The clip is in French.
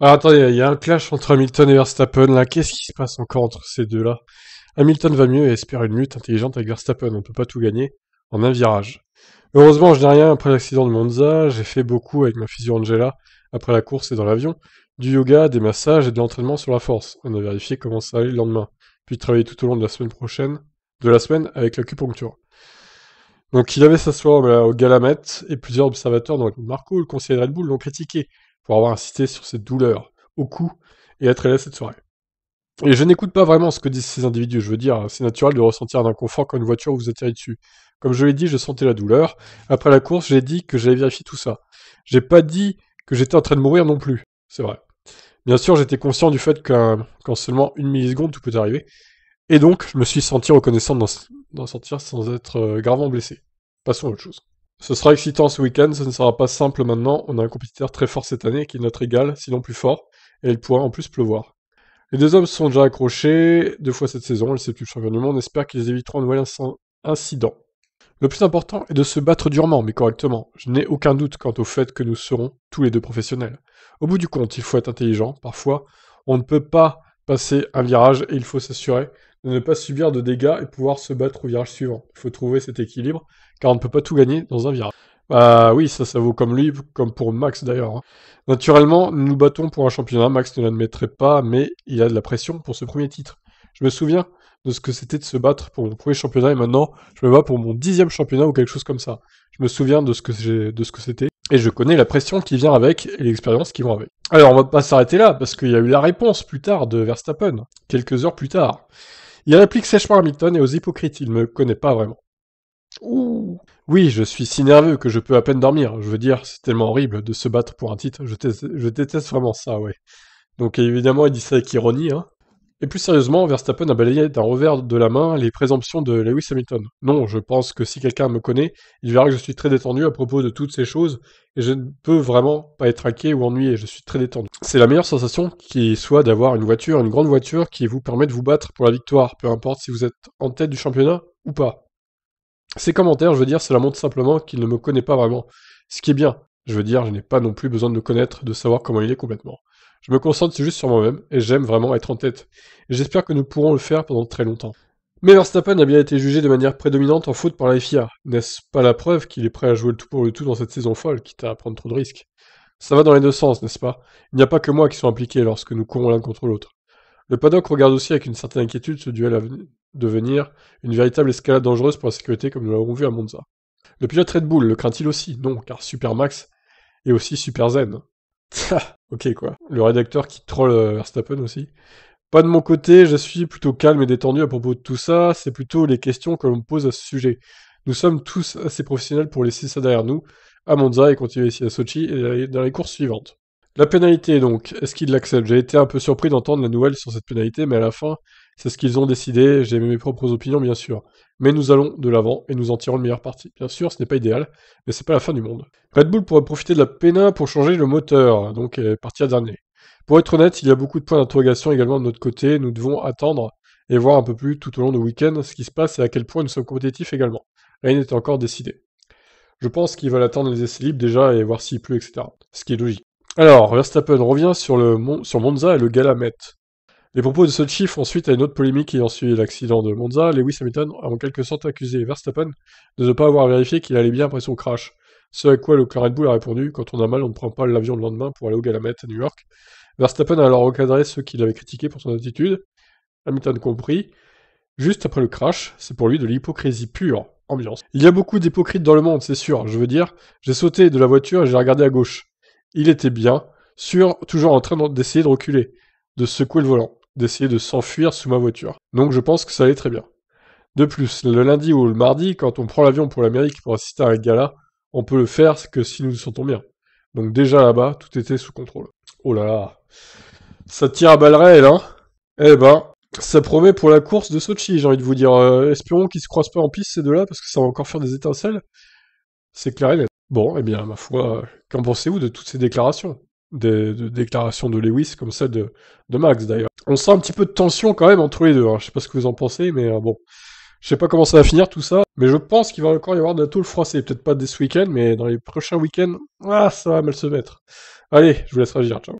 Alors ah, attendez, il y a un clash entre Hamilton et Verstappen là. Qu'est-ce qui se passe encore entre ces deux-là Hamilton va mieux et espère une lutte intelligente avec Verstappen. On ne peut pas tout gagner en un virage. Heureusement, je n'ai rien après l'accident de Monza. J'ai fait beaucoup avec ma physio Angela après la course et dans l'avion. Du yoga, des massages et de l'entraînement sur la force. On a vérifié comment ça allait le lendemain. Puis travaillé tout au long de la semaine prochaine, de la semaine avec l'acupuncture. Donc il avait s'asseoir bah, au Galamette et plusieurs observateurs, dont Marco, le conseiller de Red Bull, l'ont critiqué pour avoir insisté sur cette douleur au cou et être là cette soirée. Et je n'écoute pas vraiment ce que disent ces individus, je veux dire, c'est naturel de ressentir un inconfort quand une voiture vous atterrit dessus. Comme je l'ai dit, je sentais la douleur. Après la course, j'ai dit que j'avais vérifié tout ça. J'ai pas dit que j'étais en train de mourir non plus, c'est vrai. Bien sûr, j'étais conscient du fait qu'en seulement une milliseconde, tout peut arriver. Et donc, je me suis senti reconnaissant d'en sortir sans être euh, gravement blessé. Passons à autre chose. Ce sera excitant ce week-end, ce ne sera pas simple maintenant, on a un compétiteur très fort cette année qui est notre égal, sinon plus fort, et il pourrait en plus pleuvoir. Les deux hommes sont déjà accrochés, deux fois cette saison, le plus champion du monde, espère qu'ils éviteront de nouvel incident. Le plus important est de se battre durement, mais correctement. Je n'ai aucun doute quant au fait que nous serons tous les deux professionnels. Au bout du compte, il faut être intelligent, parfois, on ne peut pas passer un virage et il faut s'assurer de ne pas subir de dégâts et pouvoir se battre au virage suivant. Il faut trouver cet équilibre, car on ne peut pas tout gagner dans un virage. Bah oui, ça, ça vaut comme lui, comme pour Max d'ailleurs. Hein. Naturellement, nous battons pour un championnat, Max ne l'admettrait pas, mais il a de la pression pour ce premier titre. Je me souviens de ce que c'était de se battre pour mon premier championnat, et maintenant, je me bats pour mon dixième championnat ou quelque chose comme ça. Je me souviens de ce que c'était, et je connais la pression qui vient avec, et l'expérience qui vont avec. Alors, on va pas s'arrêter là, parce qu'il y a eu la réponse plus tard de Verstappen, quelques heures plus tard. Il réplique sèchement Hamilton et aux hypocrites, il ne me connaît pas vraiment. Ouh. Oui, je suis si nerveux que je peux à peine dormir. Je veux dire, c'est tellement horrible de se battre pour un titre. Je, je déteste vraiment ça, ouais. Donc évidemment, il dit ça avec ironie, hein. Et plus sérieusement, Verstappen a balayé d'un revers de la main les présomptions de Lewis Hamilton. Non, je pense que si quelqu'un me connaît, il verra que je suis très détendu à propos de toutes ces choses, et je ne peux vraiment pas être inquiet ou ennuyé, je suis très détendu. C'est la meilleure sensation qui soit d'avoir une voiture, une grande voiture, qui vous permet de vous battre pour la victoire, peu importe si vous êtes en tête du championnat ou pas. Ces commentaires, je veux dire, cela montre simplement qu'il ne me connaît pas vraiment, ce qui est bien. Je veux dire, je n'ai pas non plus besoin de le connaître, de savoir comment il est complètement. Je me concentre juste sur moi-même et j'aime vraiment être en tête. J'espère que nous pourrons le faire pendant très longtemps. Mais Verstappen a bien été jugé de manière prédominante en faute par la FIA. N'est-ce pas la preuve qu'il est prêt à jouer le tout pour le tout dans cette saison folle, quitte à prendre trop de risques Ça va dans les deux sens, n'est-ce pas Il n'y a pas que moi qui suis impliqué lorsque nous courons l'un contre l'autre. Le paddock regarde aussi avec une certaine inquiétude ce duel à devenir une véritable escalade dangereuse pour la sécurité comme nous l'avons vu à Monza. Le pilote Red Bull le craint-il aussi Non, car Super Max est aussi super zen ok quoi. Le rédacteur qui troll euh, Verstappen aussi. Pas de mon côté, je suis plutôt calme et détendu à propos de tout ça, c'est plutôt les questions que l'on pose à ce sujet. Nous sommes tous assez professionnels pour laisser ça derrière nous, à Monza et continuer ici à Sochi et dans les courses suivantes. La pénalité donc, est-ce qu'il l'accepte J'ai été un peu surpris d'entendre la nouvelle sur cette pénalité, mais à la fin, c'est ce qu'ils ont décidé, j'ai mes propres opinions bien sûr. Mais nous allons de l'avant et nous en tirons le meilleur parti. Bien sûr, ce n'est pas idéal, mais c'est pas la fin du monde. Red Bull pourrait profiter de la Pena pour changer le moteur, donc partir dernier. Pour être honnête, il y a beaucoup de points d'interrogation également de notre côté, nous devons attendre et voir un peu plus tout au long du week-end ce qui se passe et à quel point nous sommes compétitifs également. Rien n'est encore décidé. Je pense qu'ils veulent attendre les essais libres déjà et voir s'il pleut, etc. Ce qui est logique. Alors, Verstappen revient sur, le sur Monza et le Galamet. Les propos de ce ensuite, suite à une autre polémique qui a suivi l'accident de Monza. Lewis Hamilton a en quelque sorte accusé Verstappen de ne pas avoir vérifié qu'il allait bien après son crash. Ce à quoi le Claret Bull a répondu Quand on a mal, on ne prend pas l'avion le lendemain pour aller au Galamette à New York. Verstappen a alors recadré ceux qui l'avaient critiqué pour son attitude, Hamilton compris. Juste après le crash, c'est pour lui de l'hypocrisie pure. Ambiance. Il y a beaucoup d'hypocrites dans le monde, c'est sûr. Je veux dire, j'ai sauté de la voiture et j'ai regardé à gauche. Il était bien, sûr, toujours en train d'essayer de reculer, de secouer le volant d'essayer de s'enfuir sous ma voiture. Donc je pense que ça allait très bien. De plus, le lundi ou le mardi, quand on prend l'avion pour l'Amérique pour assister à un gala, on peut le faire que si nous nous sentons bien. Donc déjà là-bas, tout était sous contrôle. Oh là là. Ça tire à balles réelles, hein Eh ben, ça promet pour la course de Sochi, j'ai envie de vous dire. Euh, espérons qu'ils se croisent pas en piste ces deux-là, parce que ça va encore faire des étincelles. C'est clair et net. Bon, eh bien, ma foi, qu'en pensez-vous de toutes ces déclarations des, Déclarations de Lewis, comme celle de, de Max d'ailleurs on sent un petit peu de tension quand même entre les deux. Hein. Je sais pas ce que vous en pensez, mais euh, bon. Je sais pas comment ça va finir tout ça, mais je pense qu'il va encore y avoir de la tôle froissée. Peut-être pas dès ce week-end, mais dans les prochains week-ends, ah, ça va mal se mettre. Allez, je vous laisse réagir. Ciao.